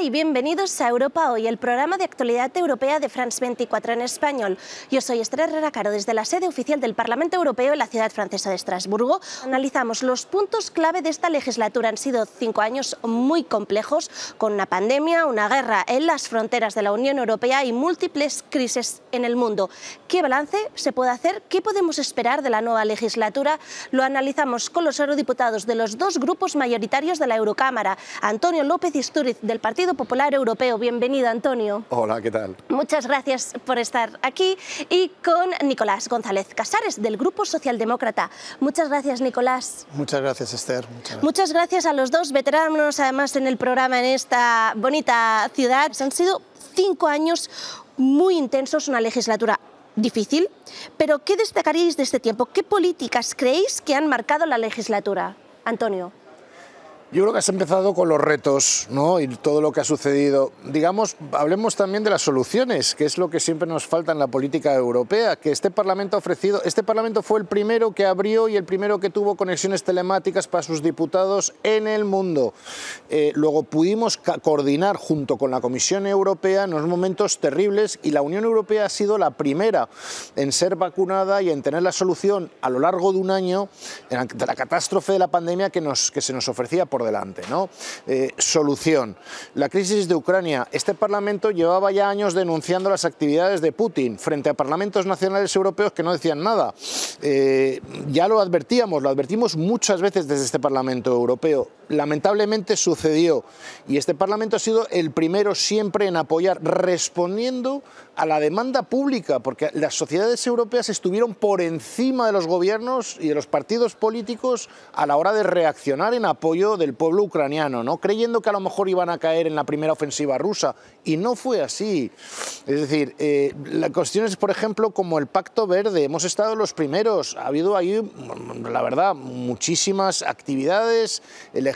y bienvenidos a Europa Hoy, el programa de actualidad europea de France 24 en español. Yo soy Esther Herrera Caro, desde la sede oficial del Parlamento Europeo en la ciudad francesa de Estrasburgo. Analizamos los puntos clave de esta legislatura. Han sido cinco años muy complejos, con una pandemia, una guerra en las fronteras de la Unión Europea y múltiples crisis en el mundo. ¿Qué balance se puede hacer? ¿Qué podemos esperar de la nueva legislatura? Lo analizamos con los eurodiputados de los dos grupos mayoritarios de la Eurocámara, Antonio López del Partido Popular Europeo. Bienvenido, Antonio. Hola, ¿qué tal? Muchas gracias por estar aquí y con Nicolás González Casares, del Grupo Socialdemócrata. Muchas gracias, Nicolás. Muchas gracias, Esther. Muchas gracias, a los dos veteranos, además, en el programa en esta bonita ciudad. Han sido cinco años muy intensos, una legislatura difícil, pero ¿qué destacaríais de este tiempo? ¿Qué políticas creéis que han marcado la legislatura? Antonio. Yo creo que has empezado con los retos ¿no? y todo lo que ha sucedido. Digamos, hablemos también de las soluciones, que es lo que siempre nos falta en la política europea, que este Parlamento ha ofrecido, este Parlamento fue el primero que abrió y el primero que tuvo conexiones telemáticas para sus diputados en el mundo. Eh, luego pudimos coordinar junto con la Comisión Europea en unos momentos terribles y la Unión Europea ha sido la primera en ser vacunada y en tener la solución a lo largo de un año de la catástrofe de la pandemia que, nos, que se nos ofrecía delante. ¿no? Eh, solución. La crisis de Ucrania. Este Parlamento llevaba ya años denunciando las actividades de Putin frente a parlamentos nacionales europeos que no decían nada. Eh, ya lo advertíamos, lo advertimos muchas veces desde este Parlamento Europeo lamentablemente sucedió. Y este Parlamento ha sido el primero siempre en apoyar, respondiendo a la demanda pública, porque las sociedades europeas estuvieron por encima de los gobiernos y de los partidos políticos a la hora de reaccionar en apoyo del pueblo ucraniano, ¿no? creyendo que a lo mejor iban a caer en la primera ofensiva rusa. Y no fue así. Es decir, eh, la cuestión es, por ejemplo, como el Pacto Verde. Hemos estado los primeros. Ha habido ahí, la verdad, muchísimas actividades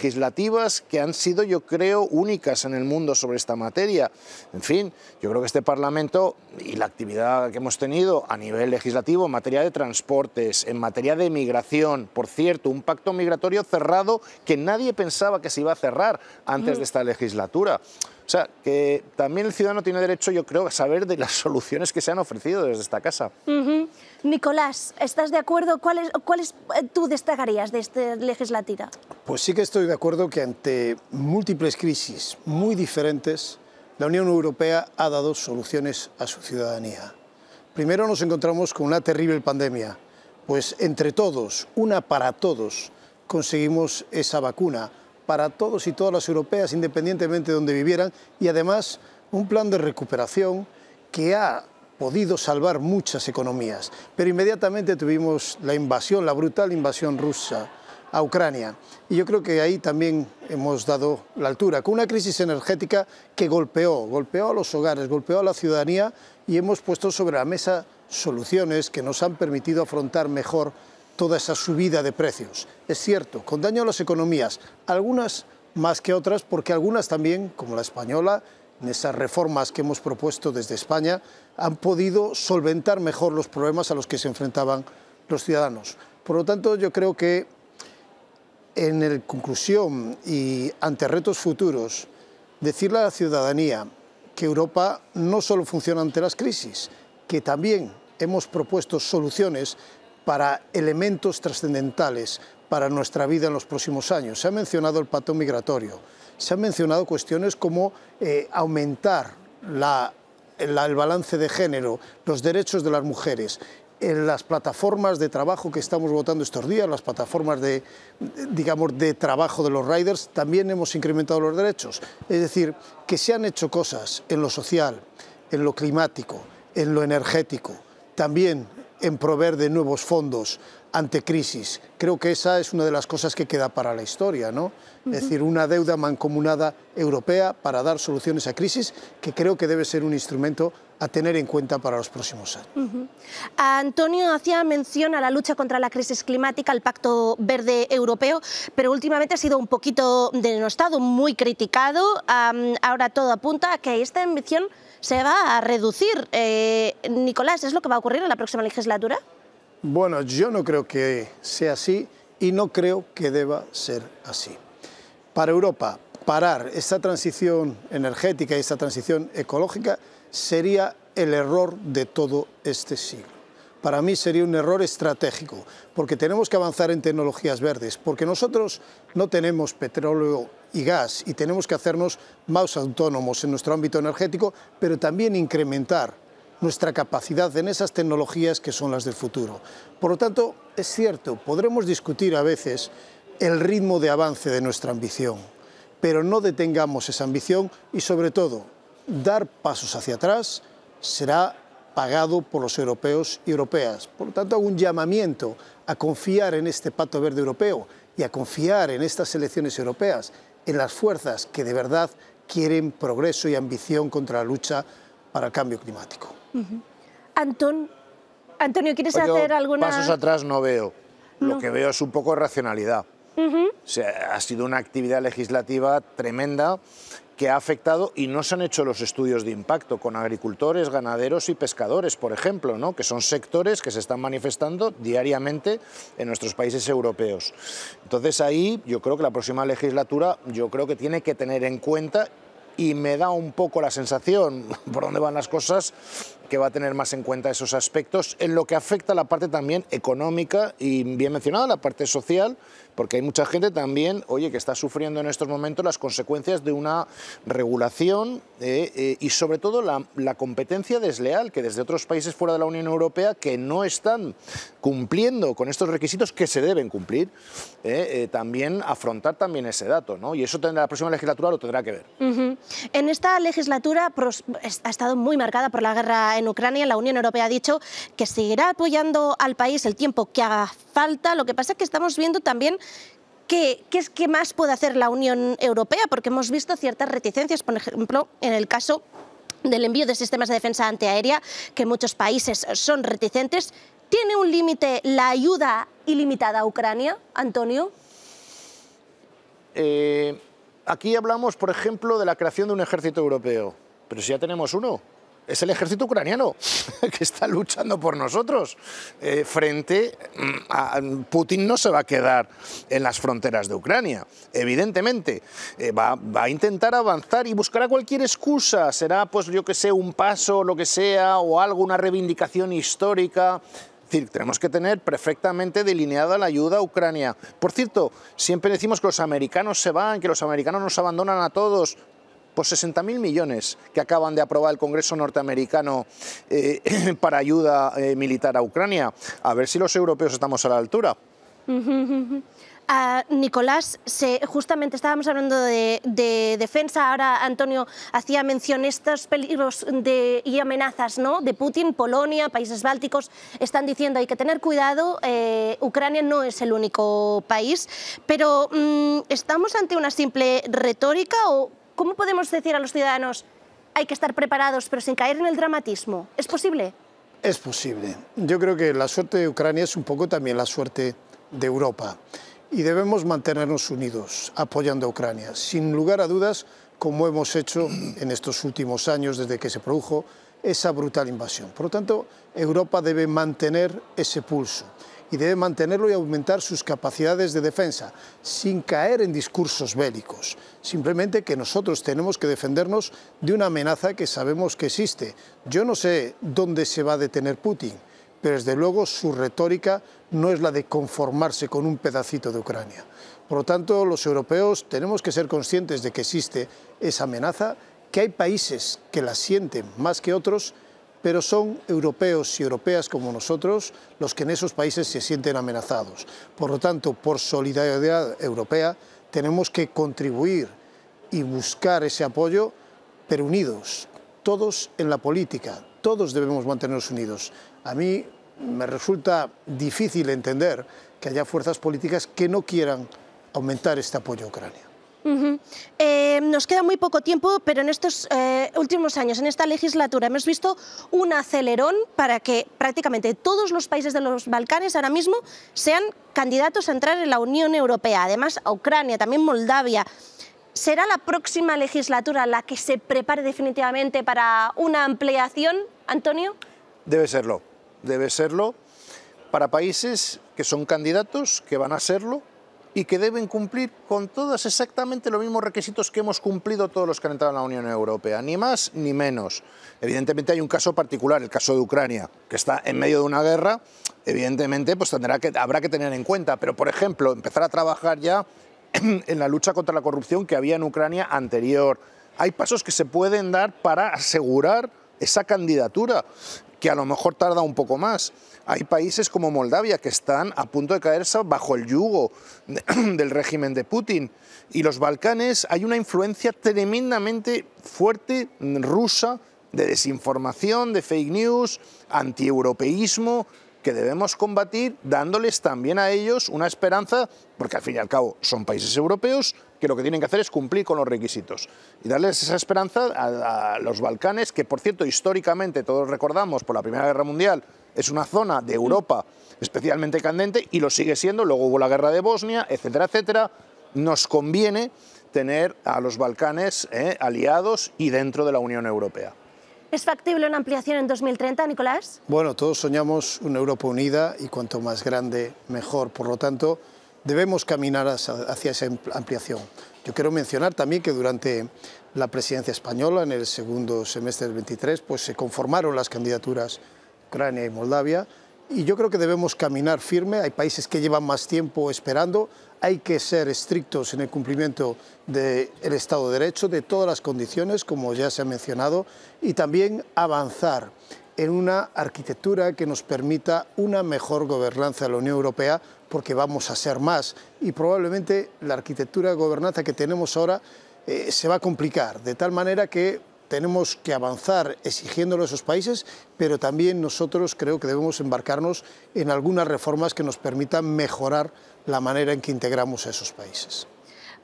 legislativas que han sido, yo creo, únicas en el mundo sobre esta materia. En fin, yo creo que este Parlamento y la actividad que hemos tenido a nivel legislativo en materia de transportes, en materia de migración, por cierto, un pacto migratorio cerrado que nadie pensaba que se iba a cerrar antes mm. de esta legislatura. O sea, que también el ciudadano tiene derecho, yo creo, a saber de las soluciones que se han ofrecido desde esta casa. Nicolás, ¿estás de acuerdo? ¿Cuáles eh, tú destacarías de esta legislatura? Pues sí que estoy de acuerdo que ante múltiples crisis muy diferentes, la Unión Europea ha dado soluciones a su ciudadanía. Primero nos encontramos con una terrible pandemia, pues entre todos, una para todos, conseguimos esa vacuna para todos y todas las europeas, independientemente de donde vivieran, y además un plan de recuperación que ha podido salvar muchas economías. Pero inmediatamente tuvimos la invasión, la brutal invasión rusa a Ucrania. Y yo creo que ahí también hemos dado la altura, con una crisis energética que golpeó, golpeó a los hogares, golpeó a la ciudadanía y hemos puesto sobre la mesa soluciones que nos han permitido afrontar mejor toda esa subida de precios. Es cierto, con daño a las economías, algunas más que otras, porque algunas también, como la española, en esas reformas que hemos propuesto desde España, han podido solventar mejor los problemas a los que se enfrentaban los ciudadanos. Por lo tanto, yo creo que en el conclusión y ante retos futuros, decirle a la ciudadanía que Europa no solo funciona ante las crisis, que también hemos propuesto soluciones para elementos trascendentales para nuestra vida en los próximos años. Se ha mencionado el pato migratorio, se han mencionado cuestiones como eh, aumentar el balance de género, los derechos de las mujeres, en las plataformas de trabajo que estamos votando estos días, las plataformas de, digamos, de trabajo de los riders, también hemos incrementado los derechos. Es decir, que se han hecho cosas en lo social, en lo climático, en lo energético, también en proveer de nuevos fondos ante crisis. Creo que esa es una de las cosas que queda para la historia, ¿no? Es decir, una deuda mancomunada europea para dar soluciones a crisis, que creo que debe ser un instrumento a tener en cuenta para los próximos años. Antonio hacía mención a la lucha contra la crisis climática, al Pacto Verde Europeo, pero últimamente ha sido un poquito denostado, muy criticado. ahora todo apunta a que esta ambición se va a reducir. Eh, Nicolás, ¿es lo que va a ocurrir en la próxima legislatura? Bueno, yo no creo que sea así y no creo que deba ser así. Para Europa, parar esta transición energética y esta transición ecológica sería el error de todo este siglo para mí sería un error estratégico, porque tenemos que avanzar en tecnologías verdes, porque nosotros no tenemos petróleo y gas y tenemos que hacernos más autónomos en nuestro ámbito energético, pero también incrementar nuestra capacidad en esas tecnologías que son las del futuro. Por lo tanto, es cierto, podremos discutir a veces el ritmo de avance de nuestra ambición, pero no detengamos esa ambición y sobre todo dar pasos hacia atrás será pagado por los europeos y europeas. Por lo tanto, hago un llamamiento a confiar en este Pacto Verde Europeo y a confiar en estas elecciones europeas, en las fuerzas que de verdad quieren progreso y ambición contra la lucha para el cambio climático. Antón, Antonio, ¿quieres hacer alguna...? Pasos atrás no veo. Lo que veo es un poco de racionalidad. Se ha sido una actividad legislativa tremenda que ha afectado y no se han hecho los estudios de impacto con agricultores, ganaderos y pescadores, por ejemplo, ¿no? que son sectores que se están manifestando diariamente en nuestros países europeos. Entonces ahí yo creo que la próxima legislatura yo creo que tiene que tener en cuenta y me da un poco la sensación, por dónde van las cosas, que va a tener más en cuenta esos aspectos en lo que afecta la parte también económica y bien mencionada la parte social, porque hay mucha gente también, oye, que está sufriendo en estos momentos las consecuencias de una regulación eh, eh, y sobre todo la, competencia desleal que desde otros países fuera de la Unión Europea que no están cumpliendo con estos requisitos que se deben cumplir, eh, también afrontar también ese dato, ¿no? Y eso tendrá, la próxima legislatura lo tendrá que ver. En esta legislatura ha estado muy marcada por la guerra en Ucrania, la Unión Europea ha dicho que seguirá apoyando al país el tiempo que haga falta. Lo que pasa es que estamos viendo también ¿Qué, es, que más puede hacer la Unión Europea? Porque hemos visto ciertas reticencias, por ejemplo, en el caso del envío de sistemas de defensa antiaérea, que muchos países son reticentes. ¿Tiene un límite la ayuda ilimitada a Ucrania, Antonio? Eh, aquí hablamos, por ejemplo, de la creación de un ejército europeo, pero si ya tenemos uno es el ejército ucraniano que está luchando por nosotros. Eh, frente mm, a Putin no se va a quedar en las fronteras de Ucrania, evidentemente. Eh, va, a intentar avanzar y buscará cualquier excusa. Será, pues, yo que sé, un paso, lo que sea, o algo, una reivindicación histórica. Es decir, tenemos que tener perfectamente delineada la ayuda a Ucrania. Por cierto, siempre decimos que los americanos se van, que los americanos nos abandonan a todos por 60.000 millones que acaban de aprobar el Congreso norteamericano eh, para ayuda eh, militar a Ucrania. A ver si los europeos estamos a la altura. Ah, Nicolás, justamente estábamos hablando de, defensa, ahora Antonio hacía mención estos peligros de, y amenazas ¿no? de Putin, Polonia, países bálticos, están diciendo hay que tener cuidado, eh, Ucrania no es el único país, pero mm, ¿estamos ante una simple retórica o ¿cómo podemos decir a los ciudadanos hay que estar preparados pero sin caer en el dramatismo? ¿Es posible? Es posible. Yo creo que la suerte de Ucrania es un poco también la suerte de Europa y debemos mantenernos unidos apoyando a Ucrania, sin lugar a dudas, como hemos hecho en estos últimos años desde que se produjo esa brutal invasión. Por lo tanto, Europa debe mantener ese pulso y debe mantenerlo y aumentar sus capacidades de defensa, sin caer en discursos bélicos. Simplemente que nosotros tenemos que defendernos de una amenaza que sabemos que existe. Yo no sé dónde se va a detener Putin, pero desde luego su retórica no es la de conformarse con un pedacito de Ucrania. Por lo tanto, los europeos tenemos que ser conscientes de que existe esa amenaza, que hay países que la sienten más que otros pero son europeos y europeas como nosotros los que en esos países se sienten amenazados. Por lo tanto, por solidaridad europea, tenemos que contribuir y buscar ese apoyo, pero unidos, todos en la política, todos debemos mantenernos unidos. A mí me resulta difícil entender que haya fuerzas políticas que no quieran aumentar este apoyo a Ucrania. Eh, nos queda muy poco tiempo, pero en estos eh, últimos años, en esta legislatura, hemos visto un acelerón para que prácticamente todos los países de los Balcanes ahora mismo sean candidatos a entrar en la Unión Europea, además a Ucrania, también Moldavia. ¿Será la próxima legislatura la que se prepare definitivamente para una ampliación, Antonio? Debe serlo, debe serlo para países que son candidatos, que van a serlo, y que deben cumplir con todos exactamente los mismos requisitos que hemos cumplido todos los que han entrado en la Unión Europea, ni más ni menos. Evidentemente hay un caso particular, el caso de Ucrania, que está en medio de una guerra, evidentemente pues tendrá habrá que tener en cuenta, pero por ejemplo, empezar a trabajar ya en la lucha contra la corrupción que había en Ucrania anterior. Hay pasos que se pueden dar para asegurar esa candidatura que a lo mejor tarda un poco más. Hay países como Moldavia que están a punto de caerse bajo el yugo del régimen de Putin. Y los Balcanes hay una influencia tremendamente fuerte rusa de desinformación, de fake news, antieuropeísmo, que debemos combatir dándoles también a ellos una esperanza, porque al fin y al cabo son países europeos, que lo que tienen que hacer es cumplir con los requisitos y darles esa esperanza a, los Balcanes, que por cierto históricamente todos recordamos por la Primera Guerra Mundial es una zona de Europa especialmente candente y lo sigue siendo, luego hubo la guerra de Bosnia, etcétera, etcétera, nos conviene tener a los Balcanes eh, aliados y dentro de la Unión Europea. ¿Es factible una ampliación en 2030, Nicolás? Bueno, todos soñamos una Europa unida y cuanto más grande, mejor. Por lo tanto, debemos caminar hacia esa ampliación. Yo quiero mencionar también que durante la presidencia española, en el segundo semestre del 23, pues se conformaron las candidaturas Ucrania y Moldavia, y yo creo que debemos caminar firme. Hay países que llevan más tiempo esperando. Hay que ser estrictos en el cumplimiento del Estado de Derecho, de todas las condiciones, como ya se ha mencionado, y también avanzar en una arquitectura que nos permita una mejor gobernanza de la Unión Europea, porque vamos a ser más. Y probablemente la arquitectura de gobernanza que tenemos ahora eh, se va a complicar, de tal manera que tenemos que avanzar exigiéndolo a esos países, pero también nosotros creo que debemos embarcarnos en algunas reformas que nos permitan mejorar la manera en que integramos a esos países.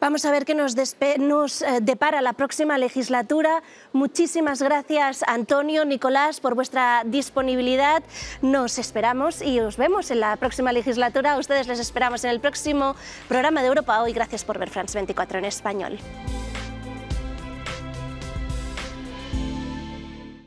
Vamos a ver qué nos, eh, depara la próxima legislatura. Muchísimas gracias, Antonio, Nicolás, por vuestra disponibilidad. Nos esperamos y os vemos en la próxima legislatura. ustedes les esperamos en el próximo programa de Europa Hoy. Gracias por ver France 24 en español.